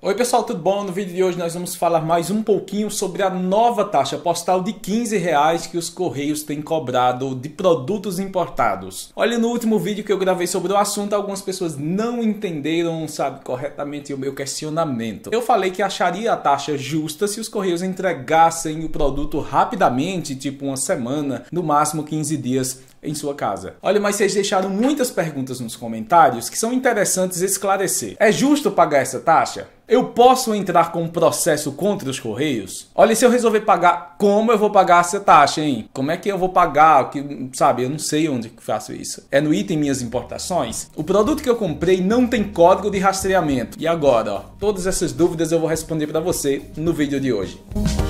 Oi pessoal, tudo bom? No vídeo de hoje nós vamos falar mais um pouquinho sobre a nova taxa postal de 15 reais que os Correios têm cobrado de produtos importados. Olha, no último vídeo que eu gravei sobre o assunto, algumas pessoas não entenderam, sabe, corretamente o meu questionamento. Eu falei que acharia a taxa justa se os Correios entregassem o produto rapidamente, tipo uma semana, no máximo 15 dias em sua casa. Olha, mas vocês deixaram muitas perguntas nos comentários que são interessantes esclarecer. É justo pagar essa taxa? Eu posso entrar com um processo contra os Correios? Olha, se eu resolver pagar, como eu vou pagar essa taxa, hein? Como é que eu vou pagar? Que, sabe, eu não sei onde que faço isso. É no item Minhas Importações? O produto que eu comprei não tem código de rastreamento. E agora, ó, todas essas dúvidas eu vou responder para você no vídeo de hoje. Música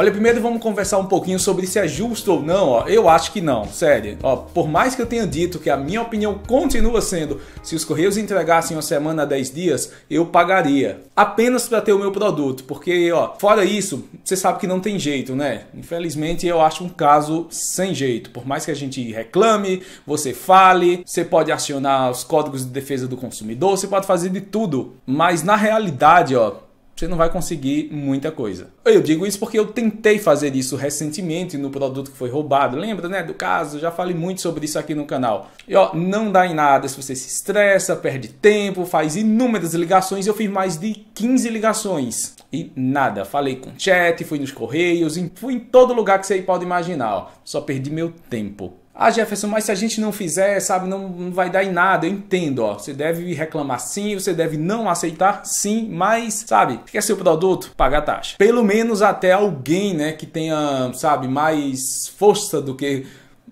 Olha, primeiro vamos conversar um pouquinho sobre se é justo ou não. Ó. Eu acho que não, sério. Ó, por mais que eu tenha dito que a minha opinião continua sendo se os Correios entregassem uma semana a 10 dias, eu pagaria. Apenas para ter o meu produto, porque ó, fora isso, você sabe que não tem jeito, né? Infelizmente eu acho um caso sem jeito. Por mais que a gente reclame, você fale, você pode acionar os códigos de defesa do consumidor, você pode fazer de tudo. Mas na realidade, ó, você não vai conseguir muita coisa. Eu digo isso porque eu tentei fazer isso recentemente no produto que foi roubado. Lembra, né, do caso? Já falei muito sobre isso aqui no canal. E ó, não dá em nada se você se estressa, perde tempo, faz inúmeras ligações. Eu fiz mais de 15 ligações e nada. Falei com chat, fui nos correios, fui em todo lugar que você pode imaginar. Ó. Só perdi meu tempo. Ah, Jefferson, mas se a gente não fizer, sabe, não, não vai dar em nada. Eu entendo, ó. Você deve reclamar sim, você deve não aceitar sim, mas, sabe, quer seu produto? Pagar taxa. Pelo menos até alguém, né, que tenha, sabe, mais força do que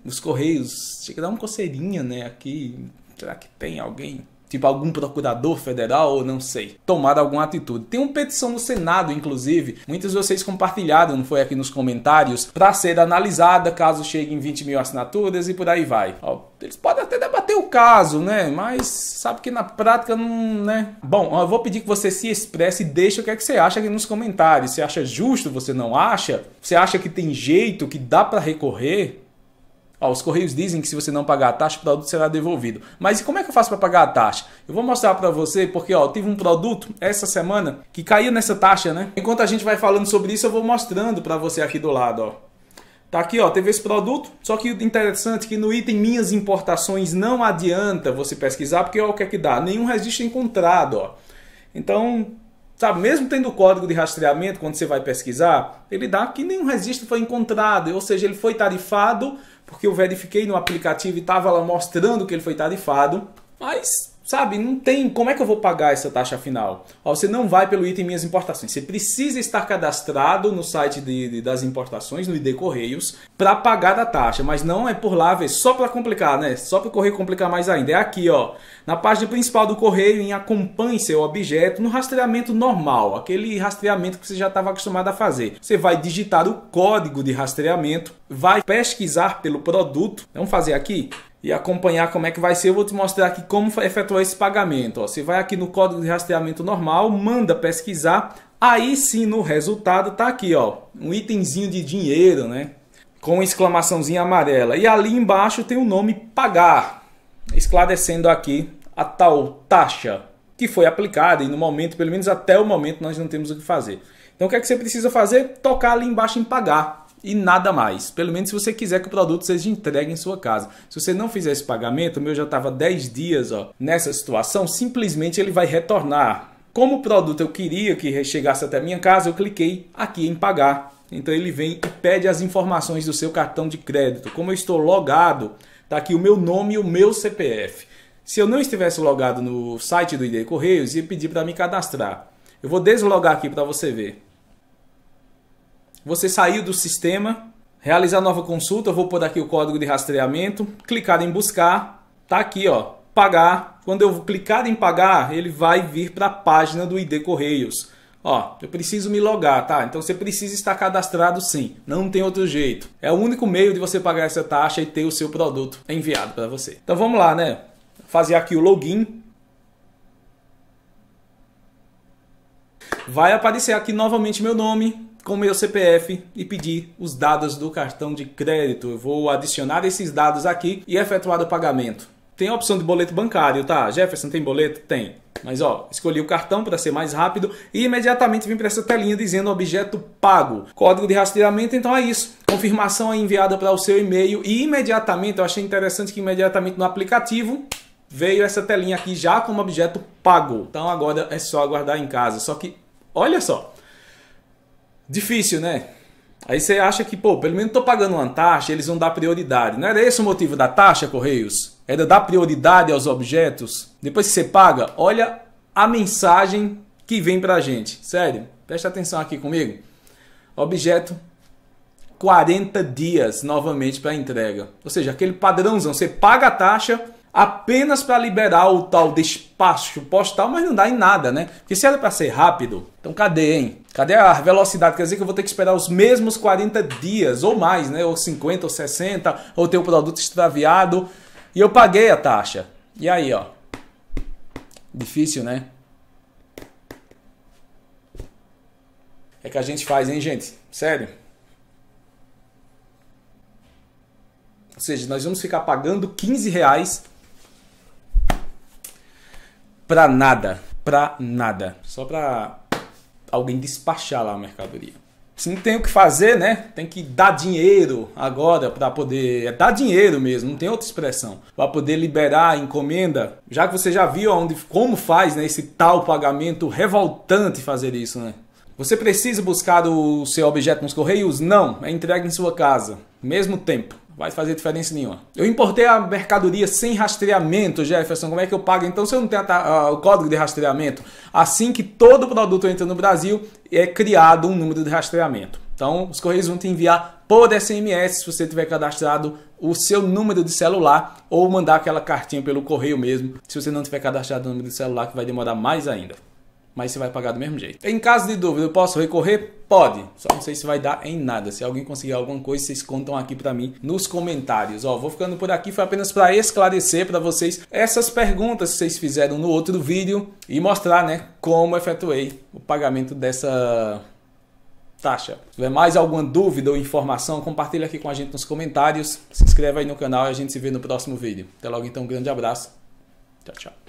os correios. Chega a dar uma coceirinha, né, aqui. Será que tem alguém? tipo algum procurador federal ou não sei, tomar alguma atitude. Tem uma petição no Senado, inclusive, muitas de vocês compartilharam, não foi aqui nos comentários, para ser analisada caso chegue em 20 mil assinaturas e por aí vai. Ó, eles podem até debater o caso, né? Mas sabe que na prática não, né? Bom, eu vou pedir que você se expresse e deixe o que é que você acha aqui nos comentários. Você acha justo? Você não acha? Você acha que tem jeito que dá para recorrer? Ó, os correios dizem que se você não pagar a taxa, o produto será devolvido. Mas e como é que eu faço para pagar a taxa? Eu vou mostrar para você porque ó, eu tive um produto essa semana que caiu nessa taxa, né? Enquanto a gente vai falando sobre isso, eu vou mostrando para você aqui do lado, ó. Tá aqui, ó, teve esse produto, só que interessante é que no item minhas importações não adianta você pesquisar, porque ó, o que é que dá? Nenhum registro encontrado, ó. Então, Sabe, mesmo tendo o código de rastreamento, quando você vai pesquisar, ele dá que nenhum registro foi encontrado, ou seja, ele foi tarifado, porque eu verifiquei no aplicativo e estava lá mostrando que ele foi tarifado, mas Sabe, não tem. Como é que eu vou pagar essa taxa final? Ó, você não vai pelo item Minhas Importações. Você precisa estar cadastrado no site de, de das importações, no ID Correios, para pagar a taxa. Mas não é por lá, véio, só para complicar, né? Só para o correio complicar mais ainda. É aqui, ó. Na página principal do correio, em Acompanhe seu objeto, no rastreamento normal, aquele rastreamento que você já estava acostumado a fazer. Você vai digitar o código de rastreamento, vai pesquisar pelo produto. Vamos fazer aqui? e acompanhar como é que vai ser, eu vou te mostrar aqui como efetuar esse pagamento. Ó, você vai aqui no código de rastreamento normal, manda pesquisar, aí sim no resultado tá aqui, ó, um itemzinho de dinheiro, né? Com exclamaçãozinha amarela. E ali embaixo tem o nome pagar, esclarecendo aqui a tal taxa que foi aplicada e no momento, pelo menos até o momento, nós não temos o que fazer. Então o que é que você precisa fazer? Tocar ali embaixo em pagar e nada mais. Pelo menos se você quiser que o produto seja entregue em sua casa. Se você não fizer esse pagamento, o meu já estava 10 dias ó, nessa situação, simplesmente ele vai retornar. Como o produto eu queria que chegasse até minha casa, eu cliquei aqui em pagar. Então ele vem e pede as informações do seu cartão de crédito. Como eu estou logado, tá aqui o meu nome e o meu CPF. Se eu não estivesse logado no site do ID Correios, ia pedir para me cadastrar. Eu vou deslogar aqui para você ver. Você saiu do sistema, realizar nova consulta, vou pôr aqui o código de rastreamento, clicar em buscar, tá aqui, ó, pagar. Quando eu clicar em pagar, ele vai vir para a página do ID Correios. Ó, eu preciso me logar, tá? Então você precisa estar cadastrado sim, não tem outro jeito. É o único meio de você pagar essa taxa e ter o seu produto enviado para você. Então vamos lá, né? Fazer aqui o login. Vai aparecer aqui novamente meu nome, com meu CPF e pedir os dados do cartão de crédito. Eu vou adicionar esses dados aqui e efetuar o pagamento. Tem a opção de boleto bancário, tá? Jefferson tem boleto? Tem. Mas ó, escolhi o cartão para ser mais rápido e imediatamente vim para essa telinha dizendo objeto pago. Código de rastreamento, então é isso. Confirmação é enviada para o seu e-mail e imediatamente, eu achei interessante que imediatamente no aplicativo veio essa telinha aqui já como objeto pago. Então agora é só aguardar em casa. Só que olha só, Difícil, né? Aí você acha que, pô, pelo menos tô pagando uma taxa, eles vão dar prioridade. Não era esse o motivo da taxa, Correios? Era dar prioridade aos objetos? Depois que você paga, olha a mensagem que vem pra gente. Sério, presta atenção aqui comigo. Objeto 40 dias novamente para entrega. Ou seja, aquele padrãozão, você paga a taxa, apenas para liberar o tal despacho postal, mas não dá em nada, né? Porque se era para ser rápido, então cadê, hein? Cadê a velocidade? Quer dizer que eu vou ter que esperar os mesmos 40 dias ou mais, né? Ou 50 ou 60, ou ter o produto extraviado. E eu paguei a taxa. E aí, ó. Difícil, né? É que a gente faz, hein, gente? Sério. Ou seja, nós vamos ficar pagando 15 reais Pra nada. Pra nada. Só pra alguém despachar lá a mercadoria. Se não tem o que fazer, né? Tem que dar dinheiro agora para poder. É dar dinheiro mesmo, não tem outra expressão. Para poder liberar a encomenda. Já que você já viu onde, como faz né, esse tal pagamento revoltante fazer isso, né? Você precisa buscar o seu objeto nos correios? Não, é entregue em sua casa. Mesmo tempo vai fazer diferença nenhuma. Eu importei a mercadoria sem rastreamento, Jefferson. Como é que eu pago? Então, se eu não tenho o código de rastreamento, assim que todo produto entra no Brasil, é criado um número de rastreamento. Então, os correios vão te enviar por SMS, se você tiver cadastrado o seu número de celular, ou mandar aquela cartinha pelo correio mesmo, se você não tiver cadastrado o número de celular, que vai demorar mais ainda mas você vai pagar do mesmo jeito. Em caso de dúvida, eu posso recorrer? Pode, só não sei se vai dar em nada. Se alguém conseguir alguma coisa, vocês contam aqui para mim nos comentários. Ó, vou ficando por aqui, foi apenas para esclarecer para vocês essas perguntas que vocês fizeram no outro vídeo e mostrar, né, como efetuei o pagamento dessa taxa. Se tiver mais alguma dúvida ou informação, compartilha aqui com a gente nos comentários, se inscreve aí no canal e a gente se vê no próximo vídeo. Até logo então, um grande abraço. Tchau, tchau.